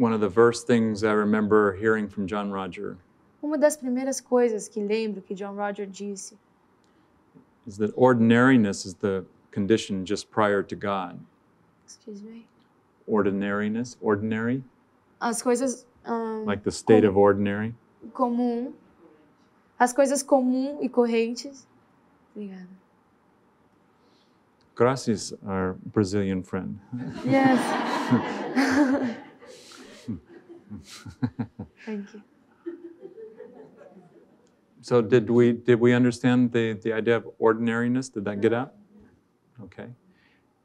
One of the first things I remember hearing from John Roger. Uma das primeiras coisas que lembro que John Roger disse is that ordinariness is the condition just prior to God. Excuse me. Ordinariness, ordinary. As coisas um, like the state of ordinary. Comum. As coisas comum e correntes. Obrigada. Gracias, our Brazilian friend. Yes. Thank you. So did we did we understand the, the idea of ordinariness? Did that get out? Okay.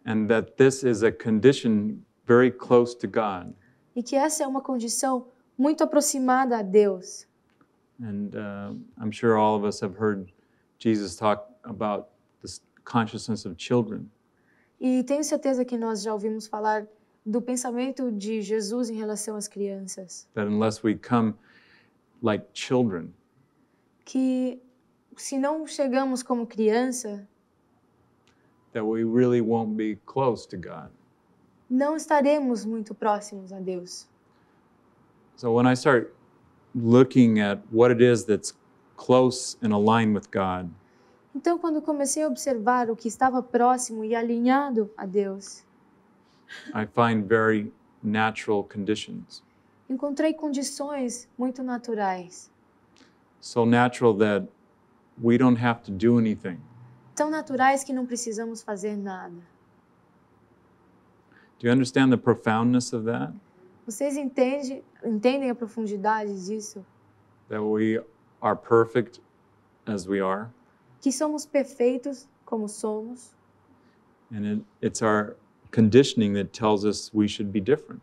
And that this is a condition very close to God. E que essa é uma condição muito aproximada a Deus. And uh, I'm sure all of us have heard Jesus talk about this consciousness of children. E tenho certeza que nós já ouvimos falar do pensamento de Jesus em relação às crianças. That unless we come like children, que se não chegamos como criança, that we really won't be close to God. Não estaremos muito próximos a Deus. So when I start looking at what it is that's close and aligned with God, então quando comecei a observar o que estava próximo e alinhado a Deus, I find very natural conditions. Encontrei condições muito naturais. So natural that we don't have to do anything. Tão naturais que não precisamos fazer nada. Do you understand the profoundness of that? Vocês entendem, entendem a profundidade disso? That we are perfect as we are. Que somos perfeitos como somos. And it, it's our conditioning that tells us we should be different.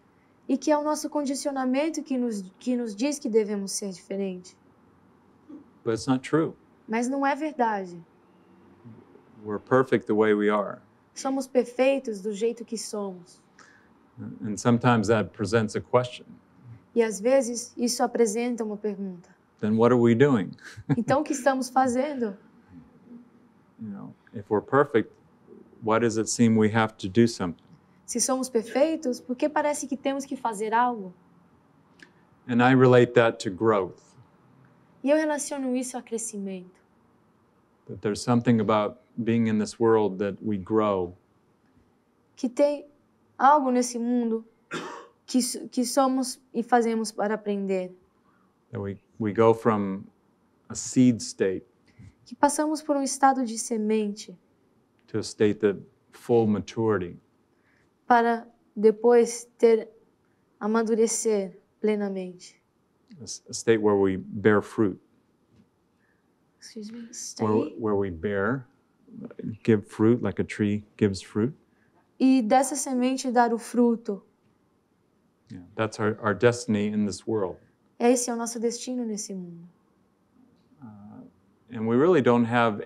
E que é o nosso condicionamento que nos que nos diz que devemos ser diferente. But it's not true. Mas não é verdade. We're perfect the way we are. Somos perfeitos do jeito que somos. And sometimes that presents a question. E às vezes isso apresenta uma pergunta. Then what are we doing? então o que estamos fazendo? You know, if we're perfect, why does it seem we have to do something? Se somos perfeitos, por que parece que temos que fazer algo? And I relate that to growth. E eu relaciono isso a crescimento. That there's something about being in this world that we grow. Que tem algo nesse mundo que que somos e fazemos para aprender. That we we go from a seed state. Que passamos por um estado de semente to a state that full maturity. Para depois ter amadurecer plenamente. A state where we bear fruit. Excuse me. Where, where we bear, give fruit like a tree gives fruit. E dessa semente dar o fruto. Yeah, that's our, our destiny in this world. Esse é o nosso destino nesse mundo. Uh, and we really don't have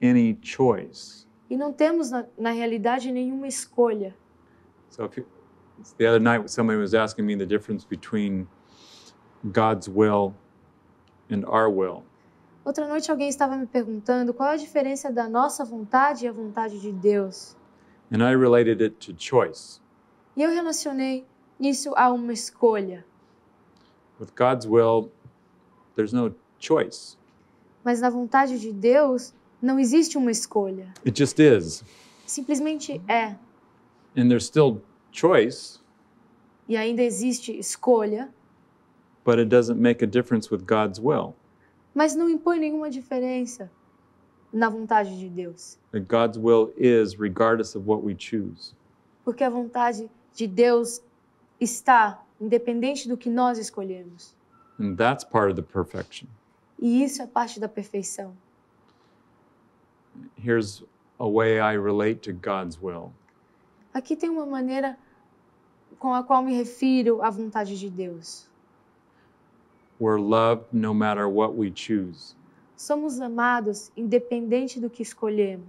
any choice. E não temos, na, na realidade, nenhuma escolha. So you, the other night somebody was asking me the difference between God's will and our will. Outra noite alguém estava me perguntando qual a diferença da nossa vontade e a vontade de Deus. And I related it to choice. E eu relacionei isso a uma escolha. With God's will, there's no choice. Mas na vontade de Deus não existe uma escolha. It just is. Simplesmente é. And there's still choice. E ainda existe escolha. But it doesn't make a difference with God's will. Mas não impõe nenhuma diferença na vontade de Deus. That God's will is regardless of what we choose. Porque a vontade de Deus está independente do que nós escolhemos. And that's part of the perfection. E isso é parte da perfeição here's a way I relate to God's will. Aqui tem uma maneira com a qual me refiro à vontade de Deus. We're loved no matter what we choose. Somos amados independente do que escolhemos.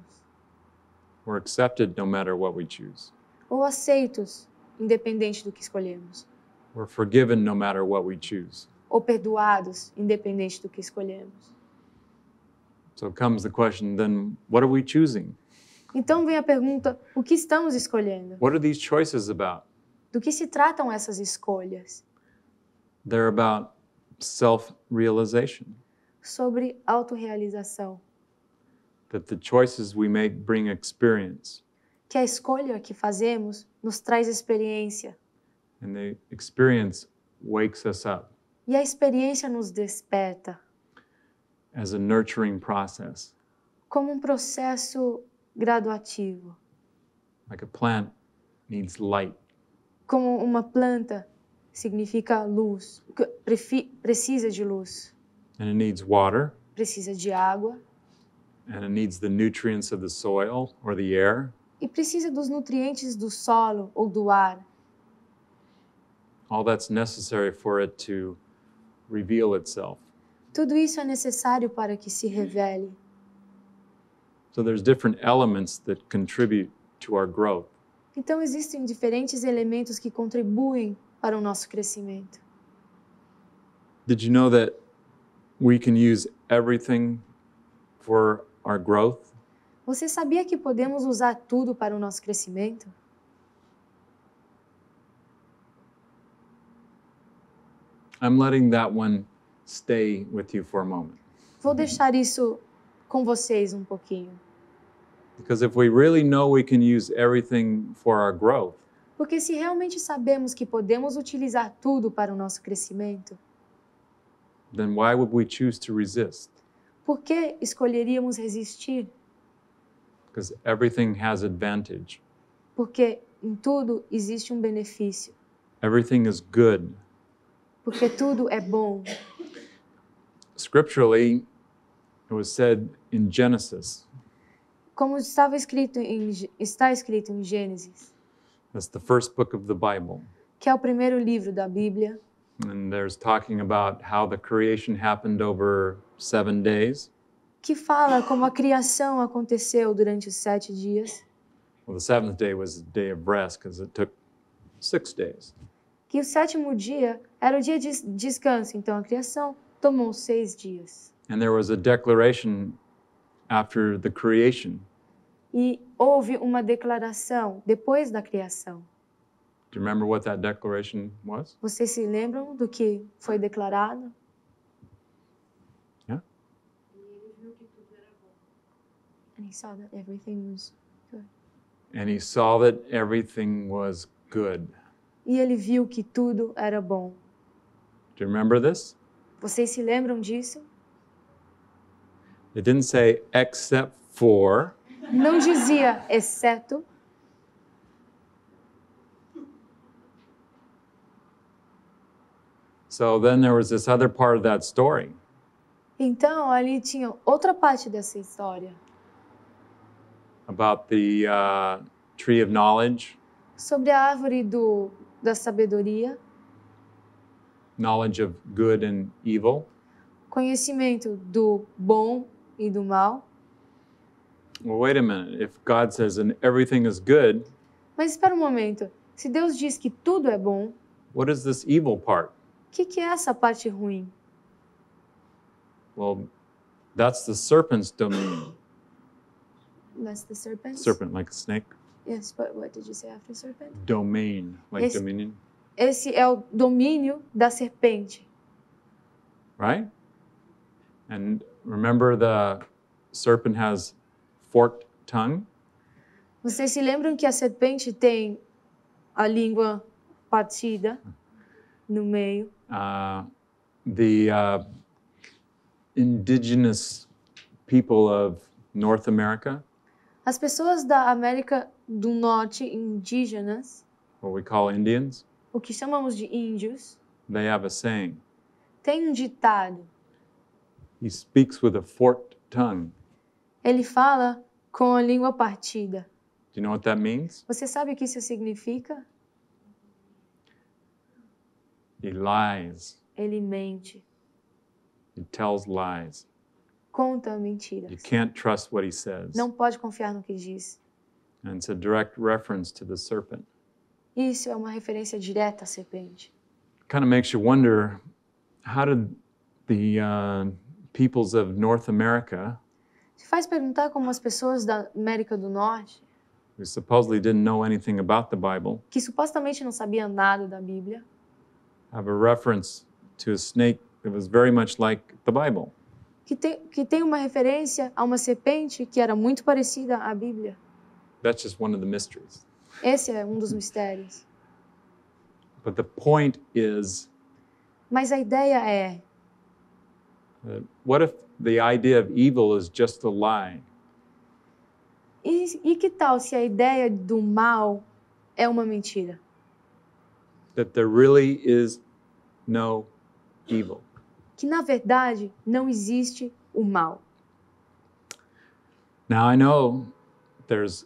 We're accepted no matter what we choose. Ou aceitos independente do que escolhemos. We're forgiven no matter what we choose. Ou perdoados independente do que escolhemos. So comes the question, then what are we choosing? Então vem a pergunta, o que estamos escolhendo? What are these choices about? Do que se tratam essas escolhas? They're about self-realization. Sobre autorrealização. That the choices we make bring experience. Que a escolha que fazemos nos traz experiência. And the experience wakes us up. E a experiência nos desperta. as a nurturing process. Como um processo graduativo. Like a plant needs light. Como uma planta significa luz, precisa de luz. And it needs water. Precisa de água. And it needs the nutrients of the soil or the air. E precisa dos nutrientes do solo ou do ar. All that's necessary for it to reveal itself. Tudo isso é necessário para que se revele. So there's different elements that contribute to our growth. Então existem diferentes elementos que contribuem para o nosso crescimento. Did you know that we can use everything for our growth? Você sabia que podemos usar tudo para o nosso crescimento? I'm letting that one stay with you for a moment. Vou deixar isso com vocês um pouquinho. Because if we really know we can use everything for our growth, porque se realmente sabemos que podemos utilizar tudo para o nosso crescimento, then why would we choose to resist? Por que escolheríamos resistir? Because everything has advantage. Porque em tudo existe um benefício. Everything is good porque tudo é bom. Scripturally, it was said in Genesis. Como estava escrito em, está escrito em Gênesis. That's the first book of the Bible. Que é o primeiro livro da Bíblia. And there's talking about how the creation happened over seven days. Que fala como a criação aconteceu durante os sete dias. Well, the seventh day was a day of rest because it took six days que o sétimo dia era o dia de descanso, então a criação tomou seis dias. And there was a declaration after the creation. E houve uma declaração depois da criação. Do you remember what that declaration was? Vocês se lembram do que foi declarado? Yeah. And he saw that everything was good. And he saw that everything was good e ele viu que tudo era bom. Do you remember this? Vocês se lembram disso? It didn't say except for. Não dizia exceto. So then there was this other part of that story. Então ali tinha outra parte dessa história. About the uh, tree of knowledge. Sobre a árvore do da sabedoria, knowledge of good and evil, conhecimento do bom e do mal. Well, wait a minute. If God says and everything is good, Mas espera um momento. Se Deus diz que tudo é bom, what is this evil part? o que, que é essa parte ruim? Well, that's the serpent's domain. That's the serpent. Serpent like a snake. Yes, but what did you say after serpent? Domain, like esse, dominion. Esse é o domínio da serpente. Right? And remember the serpent has forked tongue? Vocês se lembram que a serpente tem a língua partida no meio? Uh, the uh, indigenous people of North America As pessoas da América do Norte indígenas, what we call Indians, o que chamamos de índios, they have a saying. Tem um ditado. He speaks with a forked tongue. Ele fala com a língua partida. Do you know what that means? Você sabe o que isso significa? He lies. Ele mente. He tells lies conta mentiras. You can't trust what he says. Não pode confiar no que diz. And it's a direct reference to the serpent. Isso é uma referência direta à serpente. Kind of makes you wonder how did the uh, peoples of North America Se faz perguntar como as pessoas da América do Norte who supposedly didn't know anything about the Bible que supostamente não sabiam nada da Bíblia have a reference to a snake that was very much like the Bible que tem, que tem uma referência a uma serpente que era muito parecida à Bíblia. That's just one of the mysteries. Esse é um dos mistérios. But the point is, Mas a ideia é: uh, what if the idea of evil is just a lie? E, e que tal se a ideia do mal é uma mentira? That there really is no evil que na verdade não existe o mal. Now I know there's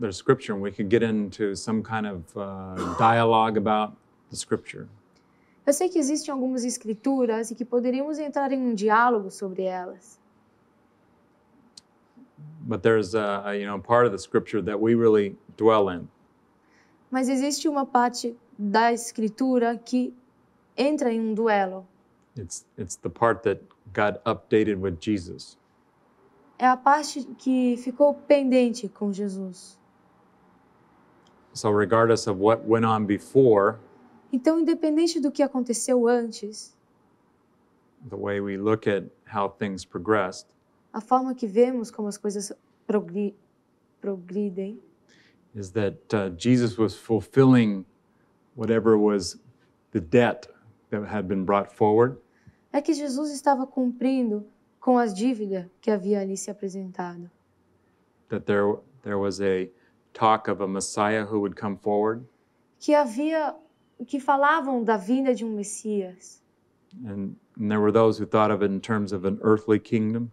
there's scripture and we could get into some kind of uh, dialogue about the scripture. Eu sei que existem algumas escrituras e que poderíamos entrar em um diálogo sobre elas. But there's a, a you know part of the scripture that we really dwell in. Mas existe uma parte da escritura que entra em um duelo. It's, it's the part that got updated with Jesus. É a parte que ficou pendente com Jesus. So regardless of what went on before, então independente do que aconteceu antes, the way we look at how things progressed, a forma que vemos como as coisas progri progridem, is that uh, Jesus was fulfilling whatever was the debt that had been brought forward. é que Jesus estava cumprindo com as dívidas que havia ali se apresentado. That there there was a talk of a Messiah who would come forward. Que havia que falavam da vinda de um Messias. And, and there were those who thought of it in terms of an earthly kingdom.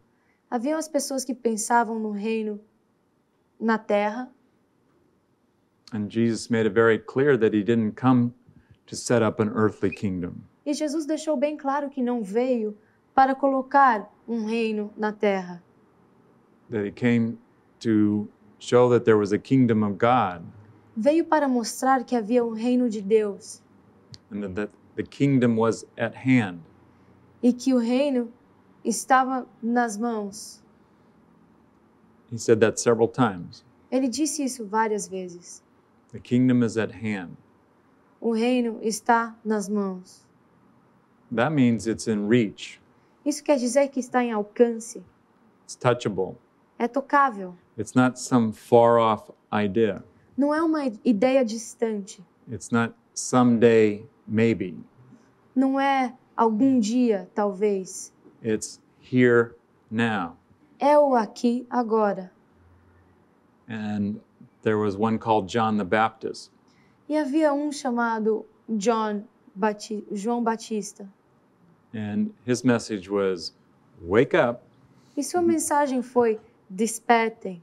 as pessoas que pensavam no reino na terra. And Jesus made it very clear that he didn't come to set up an earthly kingdom. E Jesus deixou bem claro que não veio para colocar um reino na terra. Veio para mostrar que havia um reino de Deus. E que o reino estava nas mãos. He said that several times. Ele disse isso várias vezes. The kingdom is at hand. O reino está nas mãos. That means it's in reach. Isso quer dizer que está em alcance. It's touchable. É tocável. It's not some far off idea. Não é uma ideia distante. It's not someday maybe. Não é algum dia, talvez. It's here now. É o aqui agora. And there was one called John the Baptist. E havia um chamado John Bati João Batista. And his message was, wake up. E sua mensagem foi: despertem.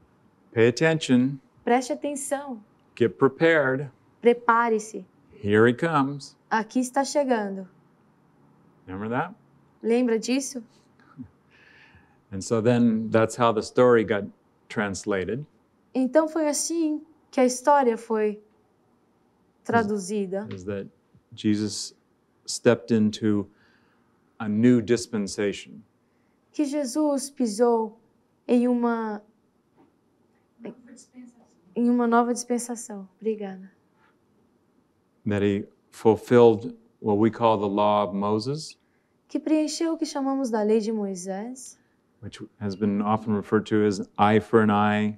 Pay attention. Preste atenção. Get prepared. Prepare-se. Here he comes. Aqui está chegando. Remember that? Lembra disso? And so then that's how the story got translated. Então foi assim que a história foi traduzida. Is, is that Jesus stepped into a new dispensation. Que Jesus pisou em uma em uma nova dispensação. Obrigada. That he fulfilled what we call the law of Moses. Que preencheu o que chamamos da lei de Moisés. Which has been often referred to as eye for an eye.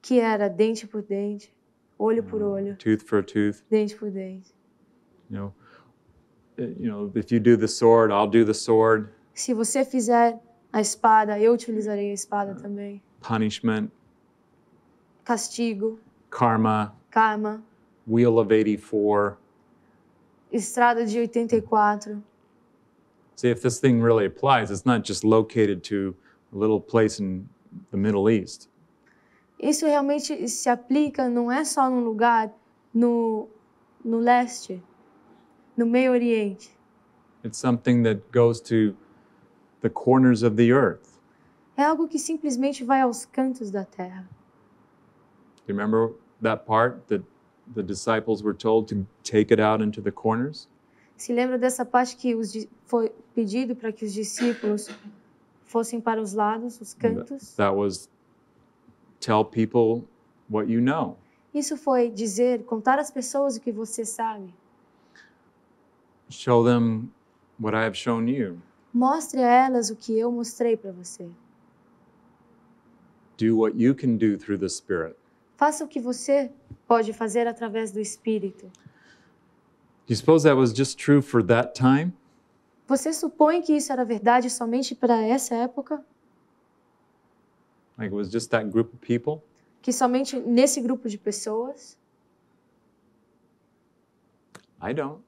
Que era dente por dente, olho por olho. Tooth for tooth. Dente por dente. You know, eh, you know, if you do the sword, I'll do the sword. Se você fizer a espada, eu utilizarei a espada uh, também. Punishment. Castigo. Karma. Karma. Wheel of 84. Estrada de 84. See, if this thing really applies, it's not just located to a little place in the Middle East. Isso realmente se aplica não é só num lugar no no leste no Meio Oriente. It's something that goes to the corners of the earth. É algo que simplesmente vai aos cantos da terra. Do you remember that part that the disciples were told to take it out into the corners? Se lembra dessa parte que os, foi pedido para que os discípulos fossem para os lados, os cantos? That, was tell people what you know. Isso foi dizer, contar às pessoas o que você sabe. Show them what I have shown you. Mostre a elas o que eu mostrei para você. Do what you can do through the Spirit. Faça o que você pode fazer através do Espírito. Do you suppose that was just true for that time? Você supõe que isso era verdade somente para essa época? Like it was just that group of people? Que somente nesse grupo de pessoas? I don't.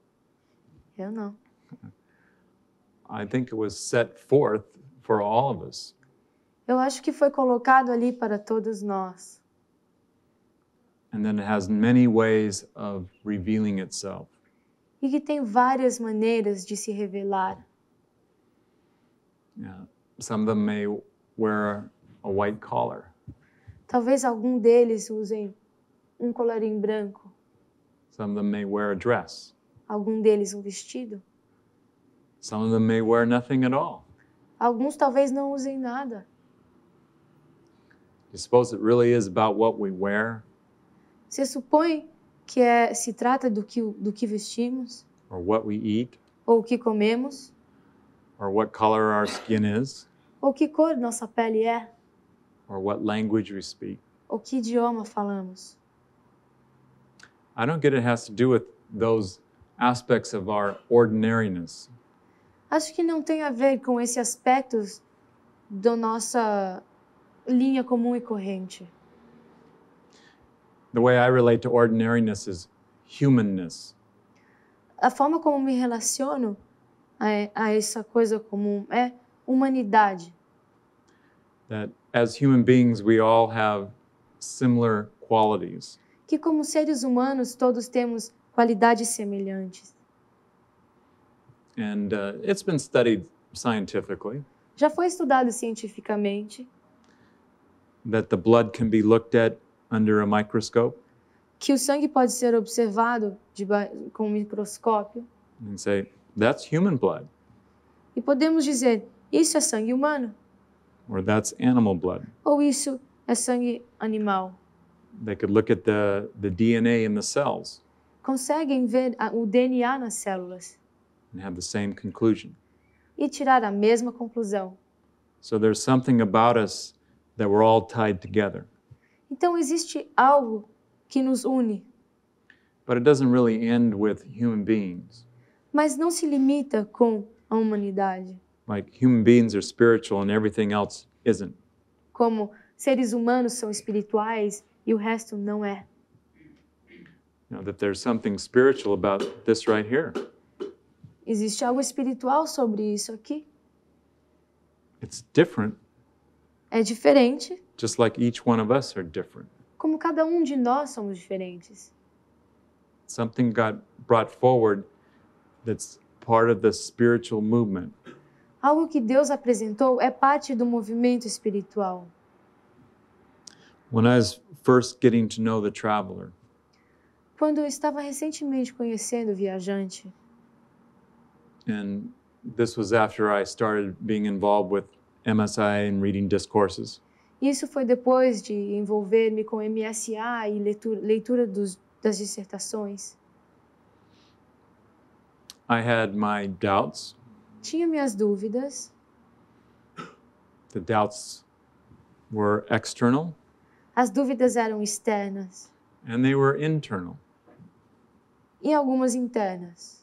Eu não. I think it was set forth for all of us. Eu acho que foi colocado ali para todos nós. And then it has many ways of revealing itself. E que tem várias maneiras de se revelar. Yeah. Some of them may wear a white collar. Talvez algum deles usem um colarinho branco. Some of them may wear a dress algum deles um vestido. Some of them may wear nothing at all. Alguns talvez não usem nada. You suppose it really is about what we wear? Você supõe que é, se trata do que, do que vestimos? Or what we eat? Ou o que comemos? Or what color our skin is? Ou que cor nossa pele é? Or what language we speak? Ou que idioma falamos? I don't get it has to do with those aspects of our ordinariness. Acho que não tem a ver com esses aspectos da nossa linha comum e corrente. The way I relate to ordinariness is humanness. A forma como me relaciono a, a essa coisa comum é humanidade. That as human beings we all have similar qualities. Que como seres humanos todos temos qualidades semelhantes. And uh, it's been studied scientifically já foi estudado cientificamente that the blood can be looked at under a microscope que o sangue pode ser observado de, com um microscópio and say that's human blood e podemos dizer isso é sangue humano or that's animal blood ou isso é sangue animal they could look at the the DNA in the cells conseguem ver o DNA nas células. And have the same conclusion. E tirar a mesma conclusão. So there's something about us that we're all tied together. Então existe algo que nos une. But it doesn't really end with human beings. Mas não se limita com a humanidade. Like human beings are spiritual and everything else isn't. Como seres humanos são espirituais e o resto não é. You know, that there's something spiritual about this right here. Existe algo espiritual sobre isso aqui. It's different. É diferente. Just like each one of us are different. Como cada um de nós somos diferentes. Something got brought forward that's part of the spiritual movement. Algo que Deus apresentou é parte do movimento espiritual. When I was first getting to know the traveler, quando eu estava recentemente conhecendo o viajante. And this was after I started being involved with MSI and reading discourses. Isso foi depois de envolver-me com MSA e leitura, leitura dos, das dissertações. I had my doubts. Tinha minhas dúvidas. The doubts were external. As dúvidas eram externas. And they were internal e algumas internas.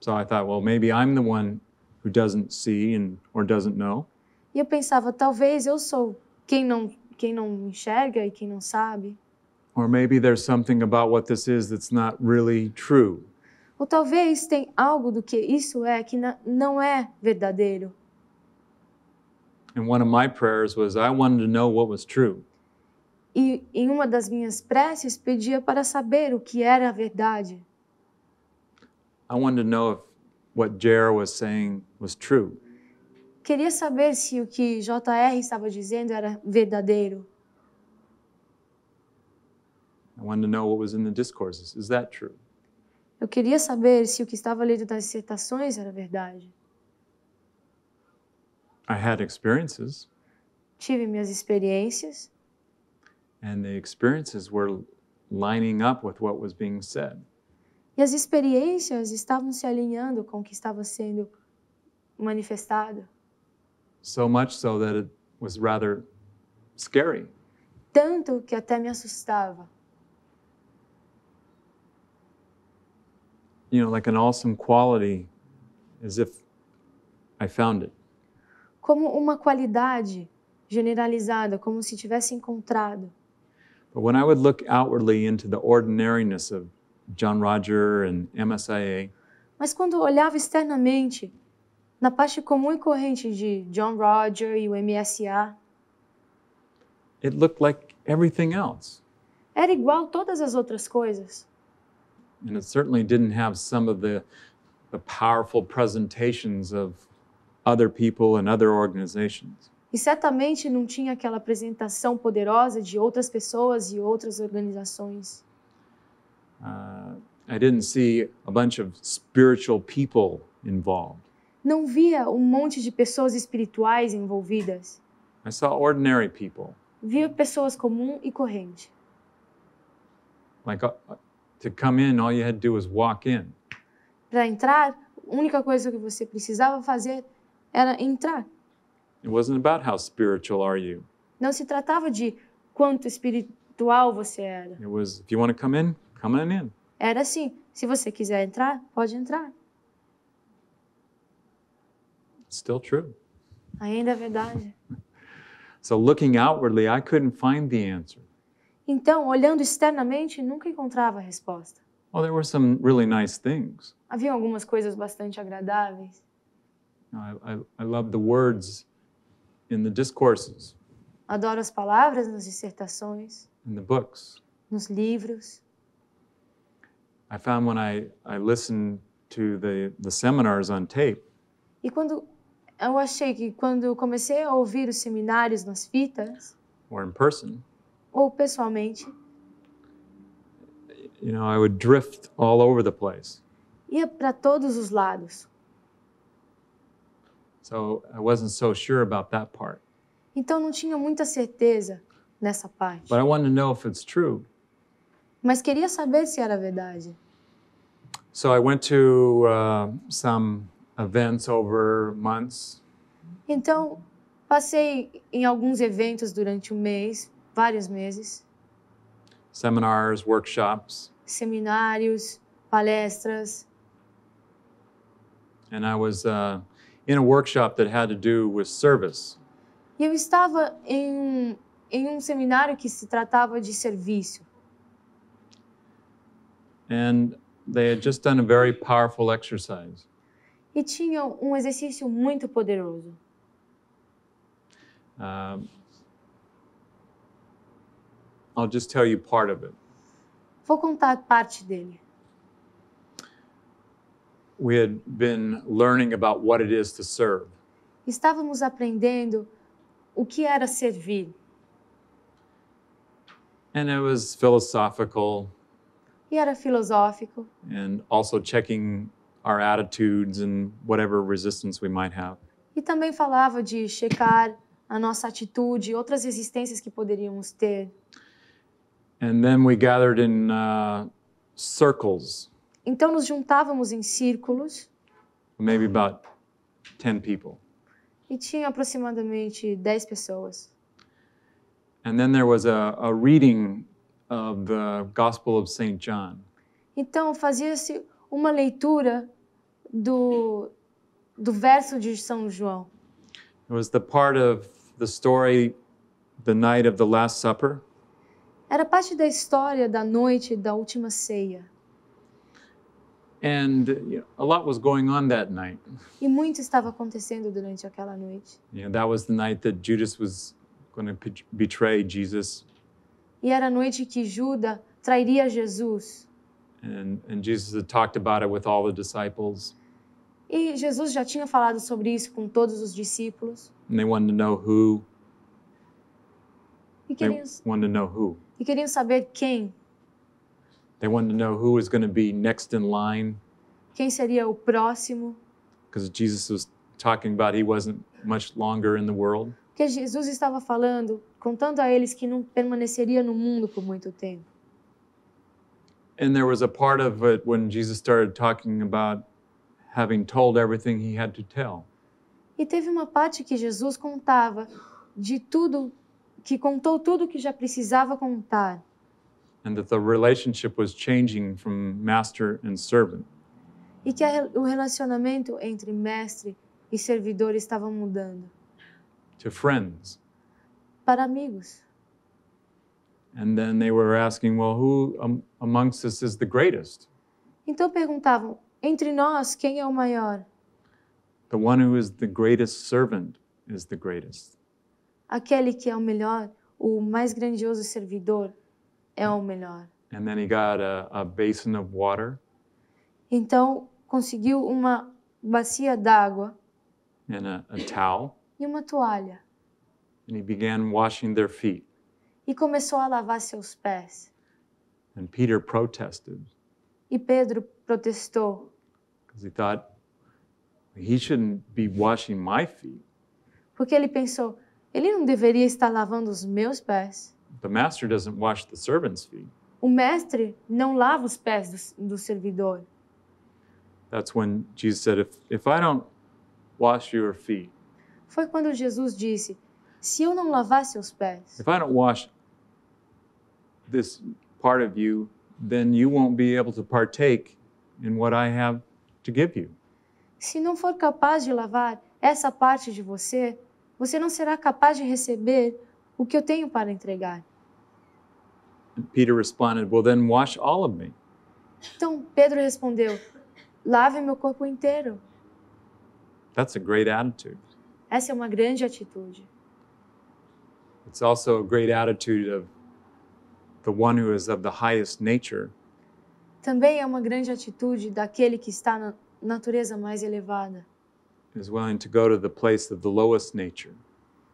So I thought, well, maybe I'm the one who doesn't see and or doesn't know. E eu pensava, talvez eu sou quem não quem não enxerga e quem não sabe. Or maybe there's something about what this is that's not really true. Ou talvez tem algo do que isso é que não é verdadeiro. And one of my prayers was I wanted to know what was true e em uma das minhas preces pedia para saber o que era a verdade. I wanted to know if what JR was saying was true. Queria saber se o que JR estava dizendo era verdadeiro. I wanted to know what was in the discourses. Is that true? Eu queria saber se o que estava lido nas citações era verdade. I had experiences. Tive minhas experiências. And the experiences were lining up with what was being said. E as experiências estavam se alinhando com o que estava sendo manifestado. So much so that it was rather scary. Tanto que até me assustava. You know, like an awesome quality as if I found it. Como uma qualidade generalizada, como se tivesse encontrado. But when I would look outwardly into the ordinariness of John Roger and MSIA, mas quando olhava externamente na parte comum e corrente de John Roger e o MSA, it looked like everything else. Era igual todas as outras coisas. And it certainly didn't have some of the, the powerful presentations of other people and other organizations. e certamente não tinha aquela apresentação poderosa de outras pessoas e outras organizações. Uh, I didn't see a bunch of spiritual people involved. Não via um monte de pessoas espirituais envolvidas. I saw ordinary people. Via pessoas comum e corrente. Like uh, to come in, all you had to do was walk in. Para entrar, a única coisa que você precisava fazer era entrar. It wasn't about how spiritual are you. Não se tratava de quanto espiritual você era. It was if you want to come in, come on in. Era assim, se você quiser entrar, pode entrar. still true. Ainda é verdade. so looking outwardly, I couldn't find the answer. Então, olhando externamente, nunca encontrava a resposta. Well, there were some really nice things. Havia algumas coisas bastante agradáveis. I, I, I love the words in the discourses, adoro as palavras nas dissertações, in the books. nos livros. I found when I, I to the, the seminars on tape, E quando eu achei que quando comecei a ouvir os seminários nas fitas or in person, ou pessoalmente, you know, I would drift all over the place. ia para todos os lados. So I wasn't so sure about that part. Então não tinha muita certeza nessa parte. But I wanted to know if it's true. Mas queria saber se era verdade. So I went to uh, some events over months. Então passei em alguns eventos durante um mês, vários meses. Seminars, workshops. Seminários, palestras. And I was uh, in a workshop that had to do with service. eu estava em, em um seminário que se tratava de serviço. And they had just done a very powerful exercise. E tinham um exercício muito poderoso. Um, I'll just tell you part of it. Vou contar parte dele. We had been learning about what it is to serve. Estávamos aprendendo o que era servir. And it was philosophical. E era filosófico. And also checking our attitudes and whatever resistance we might have. E também falava de checar a nossa atitude, outras resistências que poderíamos ter. And then we gathered in uh, circles. Então nos juntávamos em círculos. Maybe about 10 people. E tinha aproximadamente 10 pessoas. And then there was a, a reading of the Gospel of St. John. Então fazia-se uma leitura do do verso de São João. It was the part of the story the night of the last supper. Era parte da história da noite da última ceia. And a lot was going on that night. E muito estava acontecendo durante aquela noite. You that was the night that Judas was going to betray Jesus. E era a noite que Judas trairia Jesus. And, and Jesus had talked about it with all the disciples. E Jesus já tinha falado sobre isso com todos os discípulos. And they wanted to know who. E queriam, they wanted to know who. E queriam saber quem. They wanted to know who was going to be next in line. Quem seria o próximo? Because Jesus was talking about he wasn't much longer in the world. Porque Jesus estava falando, contando a eles que não permaneceria no mundo por muito tempo. And there was a part of it when Jesus started talking about having told everything he had to tell. E teve uma parte que Jesus contava de tudo, que contou tudo que já precisava contar and that the relationship was changing from master and servant. E que a, o relacionamento entre mestre e servidor estava mudando. To friends. Para amigos. And then they were asking, well, who amongst us is the greatest? Então perguntavam, entre nós, quem é o maior? The one who is the greatest servant is the greatest. Aquele que é o melhor, o mais grandioso servidor é o melhor. And then he got a, a basin of water. Então conseguiu uma bacia d'água. And a, a towel. E uma toalha. And he began washing their feet. E começou a lavar seus pés. And Peter protested. E Pedro protestou. Because he thought he shouldn't be washing my feet. Porque ele pensou, ele não deveria estar lavando os meus pés. The master doesn't wash the servant's feet. O mestre não lava os pés do, do servidor. That's when Jesus said, if, if I don't wash your feet. Foi quando Jesus disse, se eu não lavar seus pés. If I don't wash this part of you, then you won't be able to partake in what I have to give you. Se não for capaz de lavar essa parte de você, você não será capaz de receber o que eu tenho para entregar. Peter responded, "Well then wash all of me." Então Pedro respondeu: "Lave meu corpo inteiro." That's a great attitude. Essa é uma grande atitude. It's also a great attitude of the one who is of the highest nature. Também é uma grande atitude daquele que está na natureza mais elevada. Is willing to go to the place of the lowest nature.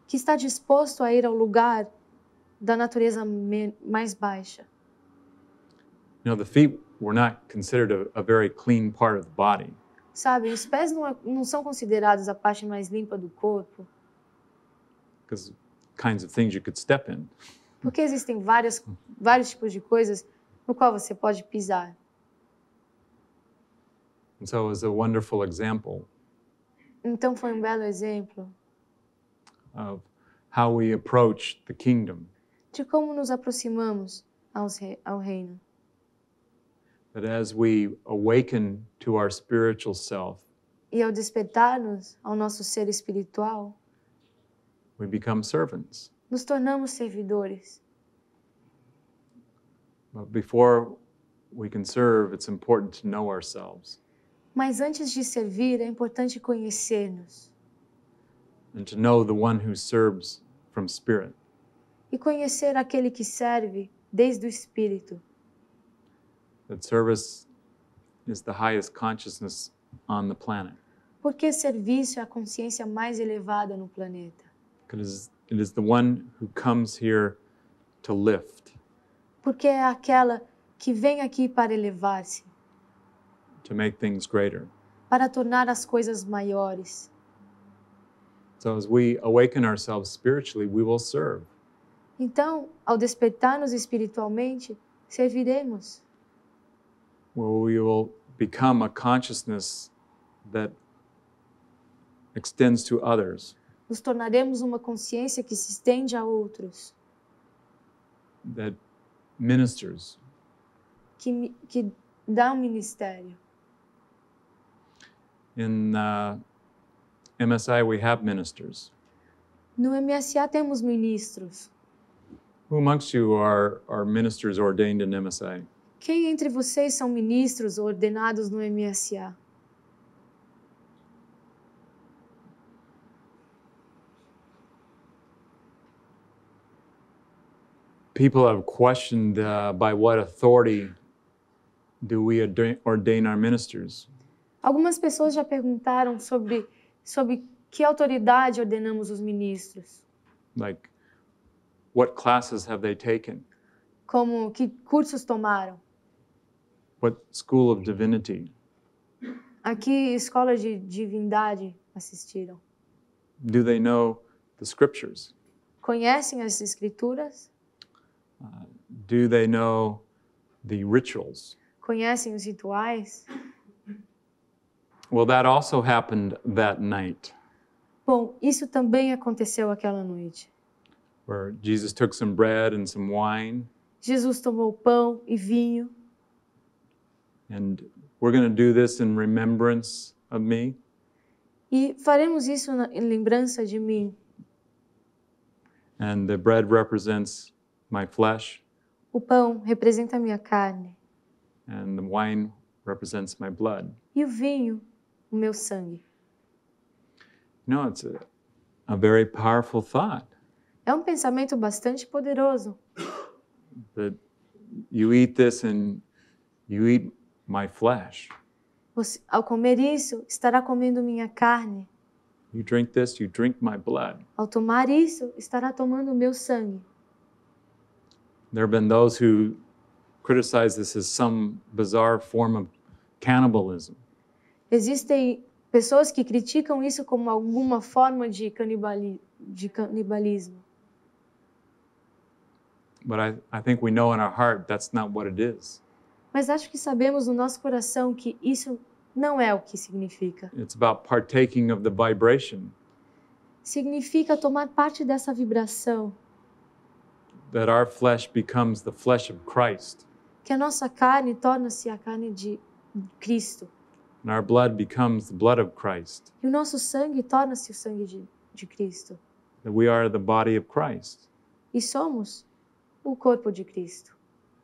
Que está disposto a ir ao lugar da natureza mais baixa. You know, the feet were not considered a, a very clean part of the body. Sabe, os pés não, é, não são considerados a parte mais limpa do corpo. kinds of things you could step in. Porque existem várias, vários tipos de coisas no qual você pode pisar. And so it was a wonderful example então foi um belo exemplo of how we approach the kingdom de como nos aproximamos ao reino. That as we awaken to our spiritual self, e ao despertarmos ao nosso ser espiritual, we become servants. Nos tornamos servidores. But before we can serve, it's important to know ourselves. Mas antes de servir, é importante conhecer-nos. And to know the one who serves from spirit e conhecer aquele que serve desde o espírito. That service is the highest consciousness on the planet. Porque serviço é a consciência mais elevada no planeta. it is the one who comes here to lift. Porque é aquela que vem aqui para elevar-se. To make things greater. Para tornar as coisas maiores. So as we awaken ourselves spiritually, we will serve. Então, ao despertar-nos espiritualmente, serviremos. Where we will become a consciousness that extends to others. Nos tornaremos uma consciência que se estende a outros. That ministers. Que, que dá um ministério. In uh, MSI we have ministers. No MSA temos ministros. Who amongst you are, are ministers ordained in MSA? Quem entre vocês são ministros ordenados no MSA? People have questioned uh, by what authority do we ordain our ministers? Algumas pessoas já perguntaram sobre sobre que autoridade ordenamos os ministros. Like What classes have they taken? Como que cursos tomaram? What school of divinity? A que escola de divindade assistiram? Do they know the scriptures? Conhecem as escrituras? Uh, do they know the rituals? Conhecem os rituais? Well, that also happened that night. Bom, isso também aconteceu aquela noite where Jesus took some bread and some wine. Jesus tomou pão e vinho. And we're going to do this in remembrance of me. E faremos isso na, em lembrança de mim. And the bread represents my flesh. O pão representa minha carne. And the wine represents my blood. E o vinho, o meu sangue. You know, it's a, a very powerful thought. É um pensamento bastante poderoso. But you eat this and you eat my flesh. Você, ao comer isso, estará comendo minha carne. You drink this, you drink my blood. Ao tomar isso, estará tomando meu sangue. There have been those who criticize this as some bizarre form of cannibalism. Existem pessoas que criticam isso como alguma forma de, canibali de canibalismo. But I, I think we know in our heart that's not what it is. Mas acho que sabemos no nosso coração que isso não é o que significa. It's about partaking of the vibration significa tomar parte dessa vibração. That our flesh becomes the flesh of Christ. Que a nossa carne torna-se a carne de Cristo. And our blood becomes the blood of Christ. E o nosso sangue torna-se o sangue de, de Cristo. That we are the body of Christ. E somos o corpo de Cristo.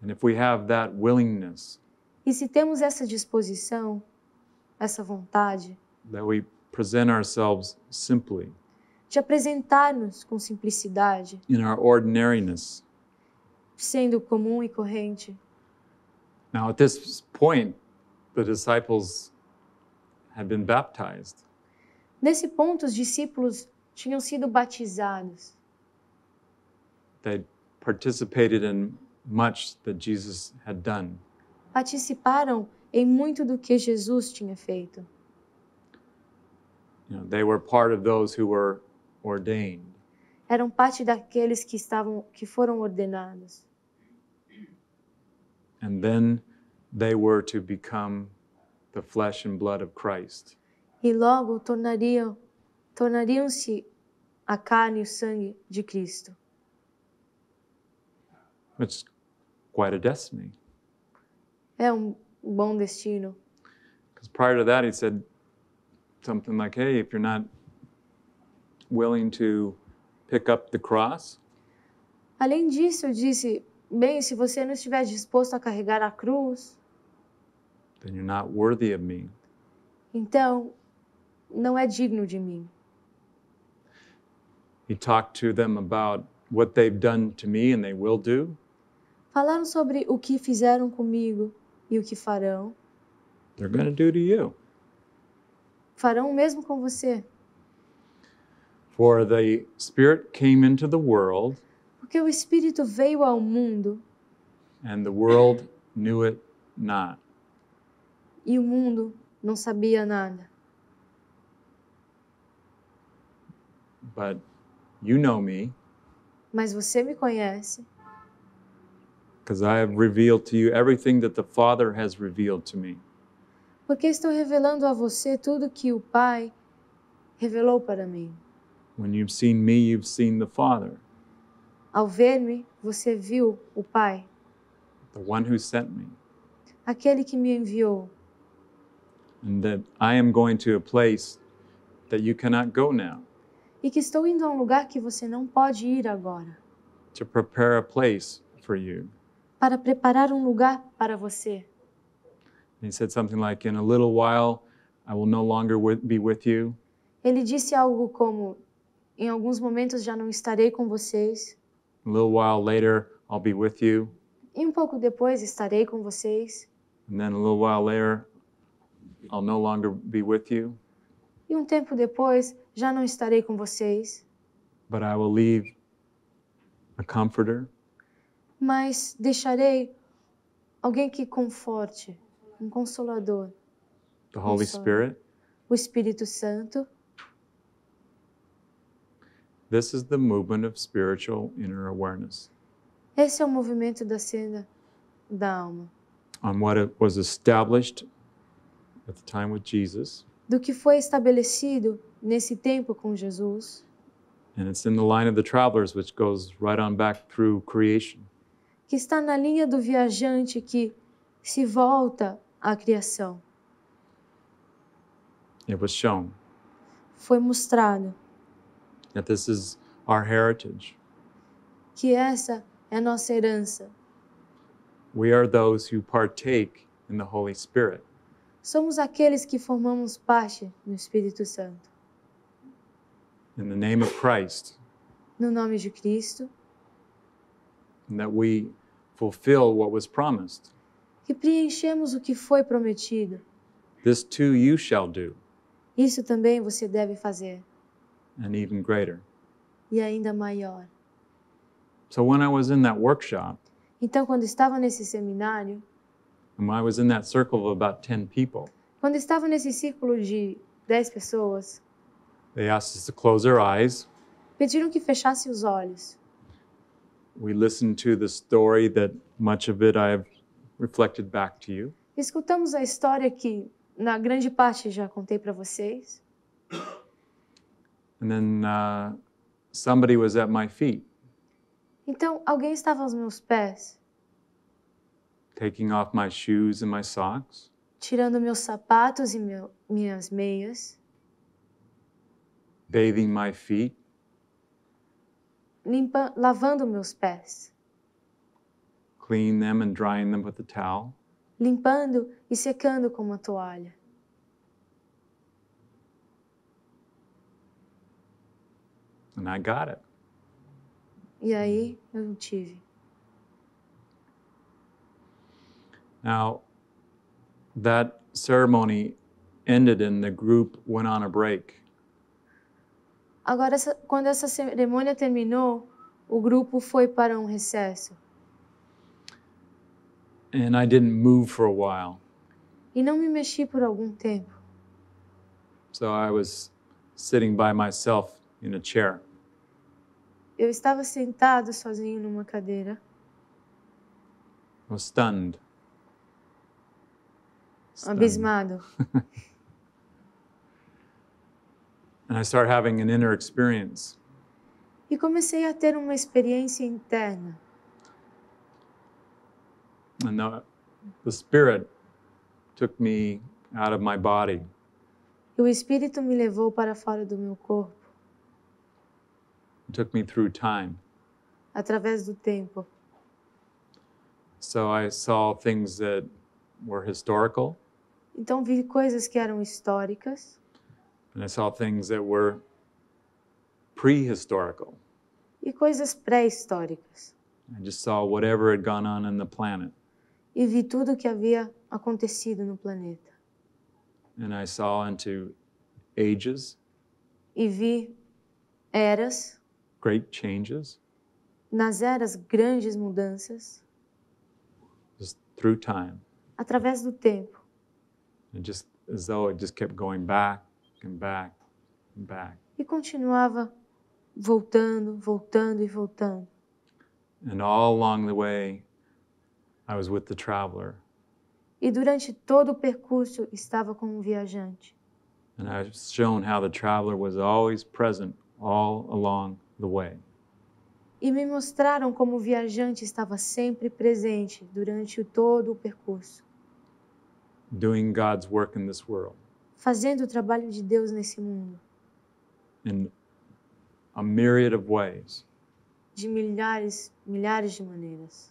And if we have that willingness, e se temos essa disposição, essa vontade, that we present ourselves simply, de apresentar-nos com simplicidade, in our ordinariness, sendo comum e corrente. Now at this point, the disciples had been baptized. Nesse ponto, os discípulos tinham sido batizados. They'd participated in much that Jesus had done. Participaram em muito do que Jesus tinha feito. You know, they were part of those who were ordained. Eram parte daqueles que estavam que foram ordenados. And then they were to become the flesh and blood of Christ. E logo tornariam tornariam-se a carne e o sangue de Cristo. It's quite a destiny. É um bom destino. Because prior to that, he said something like, "Hey, if you're not willing to pick up the cross." Além disso, eu disse, bem, se você não estiver disposto a carregar a cruz, then you're not worthy of me. Então, não é digno de mim. He talked to them about what they've done to me and they will do. Falaram sobre o que fizeram comigo e o que farão. They're gonna do to you. Farão o mesmo com você. For the Spirit came into the world, Porque o Espírito veio ao mundo and the world knew it not. e o mundo não sabia nada. But you know me, Mas você me conhece Because I have revealed to you everything that the Father has revealed to me. Porque estou revelando a você tudo que o Pai revelou para mim. When you've seen me, you've seen the Father. Ao ver-me, você viu o Pai. The one who sent me. Aquele que me enviou. And that I am going to a place that you cannot go now. E que estou indo a um lugar que você não pode ir agora. To prepare a place for you para preparar um lugar para você. He said something like, "In a little while, I will no longer be with you." Ele disse algo como, em alguns momentos já não estarei com vocês. A little while later, I'll be with you. E um pouco depois estarei com vocês. And then a little while later, I'll no longer be with you. E um tempo depois já não estarei com vocês. But I will leave a comforter mas deixarei alguém que conforte, um consolador. The Holy Spirit. O Espírito Santo. This is the movement of spiritual inner awareness. Esse é o movimento da cena da alma. On what it was established at the time with Jesus. Do que foi estabelecido nesse tempo com Jesus. And it's in the line of the travelers which goes right on back through creation que está na linha do viajante que se volta à criação. It was shown. Foi mostrado. That this is our heritage. Que essa é nossa herança. We are those who partake in the Holy Spirit. Somos aqueles que formamos parte do Espírito Santo. In the name of Christ. No nome de Cristo that we fulfill what was promised. Que preenchemos o que foi prometido. This too you shall do. Isso também você deve fazer. And even greater. E ainda maior. So when I was in that workshop, então quando estava nesse seminário, when I was in that circle of about 10 people, quando estava nesse círculo de 10 pessoas, they asked us to close our eyes. Pediram que fechasse os olhos we listened to the story that much of it I reflected back to you. Escutamos a história que na grande parte já contei para vocês. And then uh, somebody was at my feet. Então alguém estava aos meus pés. Taking off my shoes and my socks. Tirando meus sapatos e meu, minhas meias. Bathing my feet limpa, lavando meus pés. Clean them and drying them with a towel. Limpando e secando com uma toalha. And I got it. E aí eu tive. Now, that ceremony ended and the group went on a break. Agora, quando essa cerimônia terminou, o grupo foi para um recesso. And I didn't move for a while. E não me mexi por algum tempo. So I was sitting by myself in a chair. Eu estava sentado sozinho numa cadeira. I was stunned. Abismado. And I start having an inner experience. E comecei a ter uma experiência interna. And the, the spirit took me out of my body. E o espírito me levou para fora do meu corpo. It took me through time. Através do tempo. So I saw things that were historical. Então vi coisas que eram históricas. And I saw things that were prehistorical. E coisas pré-históricas. I just saw whatever had gone on in the planet. E vi tudo o que havia acontecido no planeta. And I saw into ages. E vi eras. Great changes. Nas eras grandes mudanças. Just through time. Através do tempo. And just as though it just kept going back Back, back. E continuava voltando, voltando e voltando. And all along the way, I was with the traveler. E durante todo o percurso estava com um viajante. And I was shown how the traveler was always present all along the way. E me mostraram como o viajante estava sempre presente durante todo o percurso. Doing God's work in this world fazendo o trabalho de Deus nesse mundo. In a myriad of ways. De milhares, milhares de maneiras.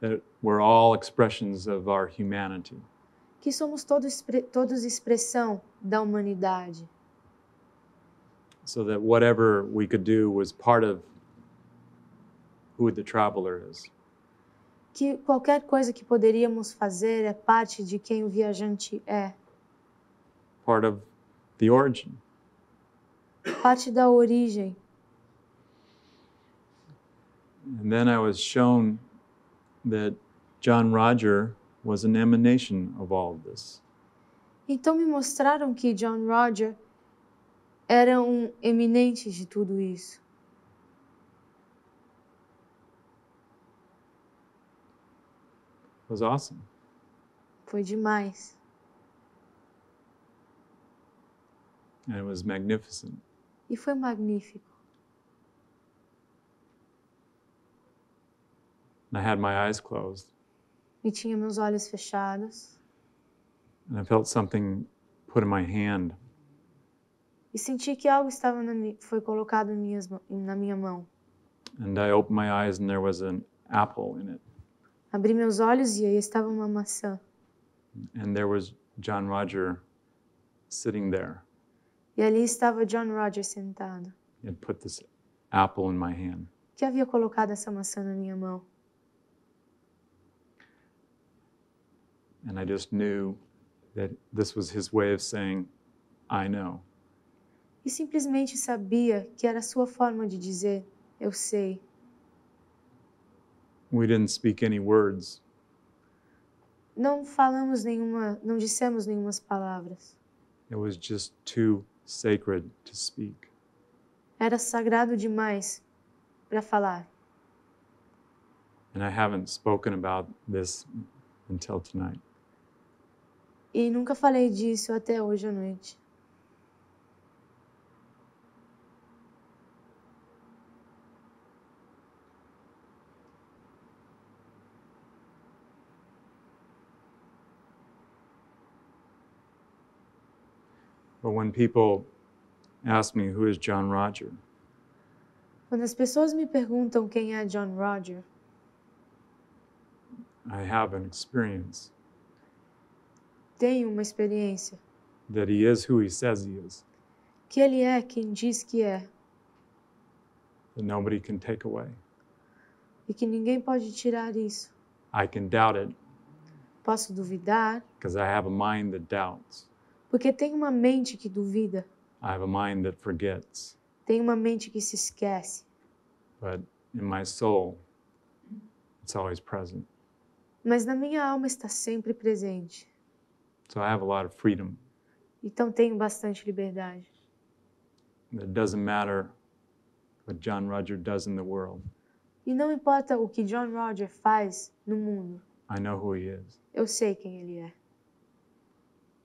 That we're all expressions of our humanity. Que somos todos todos expressão da humanidade. So that whatever we could do was part of who the traveler is que qualquer coisa que poderíamos fazer é parte de quem o viajante é. Part of the origin. Parte da origem. And then I was shown that John Roger was an emanation of all of this. Então me mostraram que John Roger era um eminente de tudo isso. was awesome. Foi demais. And é, it was magnificent. E foi magnífico. And I had my eyes closed. E tinha meus olhos fechados. And I felt something put in my hand. E senti que algo estava na, foi colocado na minha, na minha mão. And I opened my eyes and there was an apple in it. Abri meus olhos e aí estava uma maçã. And there was John Roger sitting there. E ali estava John Roger sentado. And put this apple in my hand. Que havia colocado essa maçã na minha mão. And I just knew that this was his way of saying, I know. E simplesmente sabia que era a sua forma de dizer, eu sei. We didn't speak any words. Não falamos nenhuma, não dissemos nenhumas palavras. It was just too sacred to speak. Era sagrado demais para falar. And I haven't spoken about this until tonight. E nunca falei disso até hoje à noite. But when people ask me who is John Roger, Quando as pessoas me perguntam quem é John Roger, I have an experience tenho uma experiência that he is who he says he is, que ele é quem diz que é that nobody can take away. e que ninguém pode tirar isso. I can doubt it Posso duvidar because I have a mind that doubts. Porque tem uma mente que duvida. I have a mind that forgets. Tem uma mente que se esquece. But in my soul, it's always present. Mas na minha alma está sempre presente. So I have a lot of freedom. Então tenho bastante liberdade. It doesn't matter what John Roger does in the world. E não importa o que John Roger faz no mundo. I know who he is. Eu sei quem ele é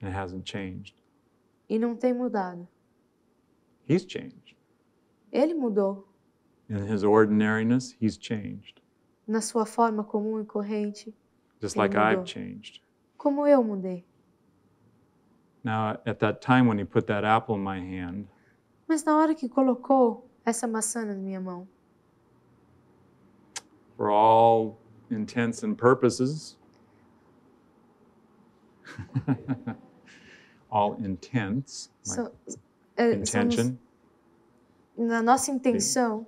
and hasn't changed. E não tem mudado. He's changed. Ele mudou. In his ordinariness, he's changed. Na sua forma comum e corrente. Just ele like mudou. I've changed. Como eu mudei. Now, at that time when he put that apple in my hand, Mas na hora que colocou essa maçã na minha mão, for all intents and purposes, all intents, so, like uh, intention. na nossa intenção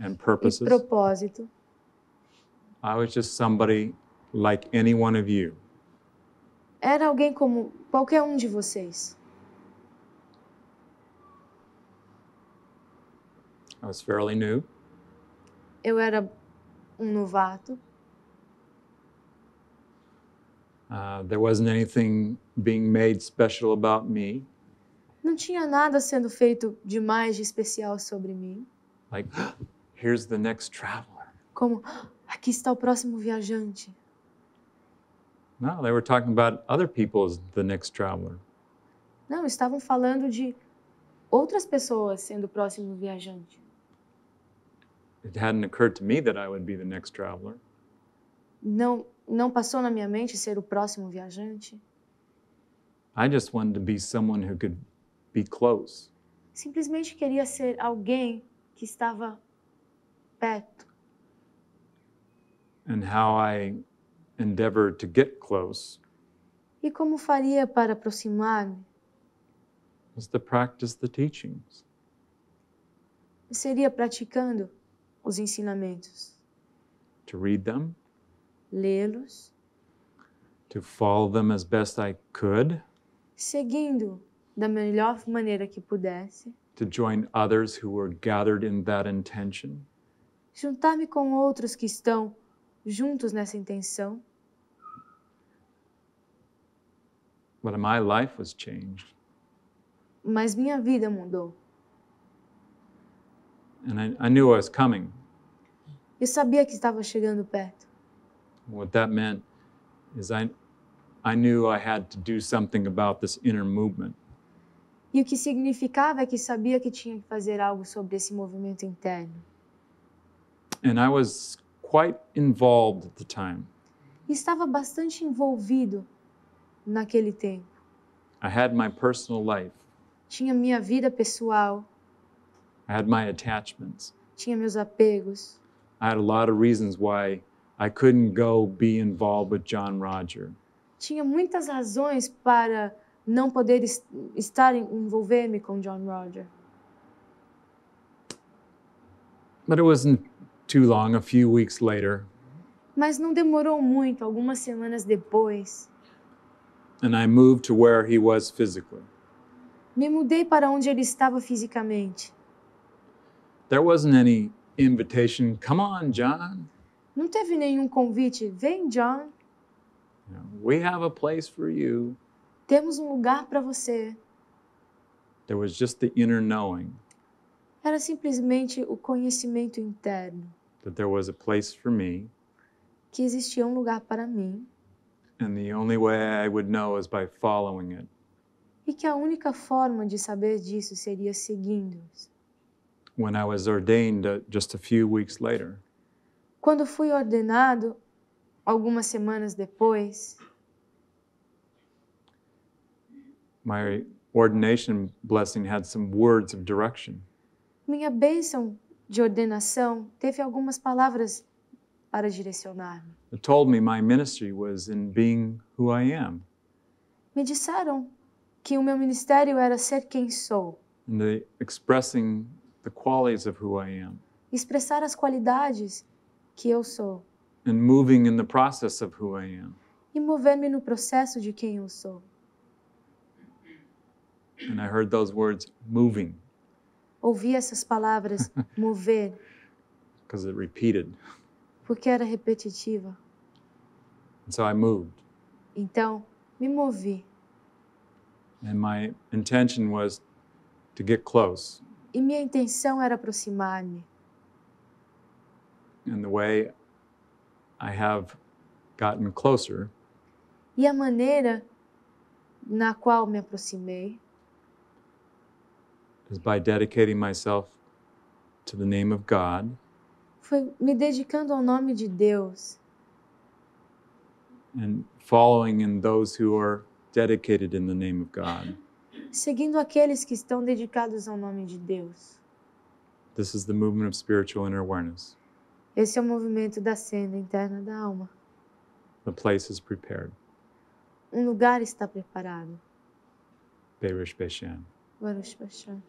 and purposes. e propósito. I was just somebody like any one of you. Era alguém como qualquer um de vocês. I was fairly new. Eu era um novato. Uh, there wasn't anything being made special about me. Não tinha nada sendo feito demais de especial sobre mim. Like, here's the next traveler. Como, aqui está o próximo viajante. No, they were talking about other people as the next traveler. Não, estavam falando de outras pessoas sendo o próximo viajante. It hadn't occurred to me that I would be the next traveler. Não não passou na minha mente ser o próximo viajante? I just wanted to be someone who could be close. Simplesmente queria ser alguém que estava perto. And how I to get close E como faria para aproximar-me? was to practice the teachings. Seria praticando os ensinamentos, to read them, lê-los. To follow them as best I could. Seguindo da melhor maneira que pudesse. To join others who were gathered in that intention. Juntar-me com outros que estão juntos nessa intenção. But my life was changed. Mas minha vida mudou. And I, I knew I was coming. Eu sabia que estava chegando perto what that meant is I, I knew I had to do something about this inner movement. E o que significava é que sabia que tinha que fazer algo sobre esse movimento interno. And I was quite involved at the time. E estava bastante envolvido naquele tempo. I had my personal life. Tinha minha vida pessoal. I had my attachments. Tinha meus apegos. I had a lot of reasons why I couldn't go be involved with John Roger. Tinha muitas razões para não poder estar envolver-me com John Roger. But it wasn't too long, a few weeks later. Mas não demorou muito, algumas semanas depois. And I moved to where he was physically. Me mudei para onde ele estava fisicamente. There wasn't any invitation. Come on, John. Não teve nenhum convite. Vem, John. We have a place for you. Temos um lugar para você. There was just the inner knowing. Era simplesmente o conhecimento interno. That there was a place for me. Que existia um lugar para mim. And the only way I would know is by following it. E que a única forma de saber disso seria seguindo. -os. When I was ordained uh, just a few weeks later. Quando fui ordenado, algumas semanas depois. My ordination blessing had some words of direction. Minha bênção de ordenação teve algumas palavras para direcionar-me. It told me my ministry was in being who I am. Me disseram que o meu ministério era ser quem sou. And expressing the qualities of who I am. Expressar as qualidades que eu sou. And moving in the process of who I am. E mover-me no processo de quem eu sou. And I heard those words moving. Ouvi essas palavras mover. Because it repeated. Porque era repetitiva. And so I moved. Então, me movi. And my intention was to get close. E minha intenção era aproximar-me and the way I have gotten closer. E a maneira na qual me aproximei is by dedicating myself to the name of God. Foi me dedicando ao nome de Deus. And following in those who are dedicated in the name of God. Seguindo aqueles que estão dedicados ao nome de Deus. This is the movement of spiritual inner awareness. Esse é o movimento da cena interna da alma. The place is prepared. Um lugar está preparado. Berush Beshan. Beshan.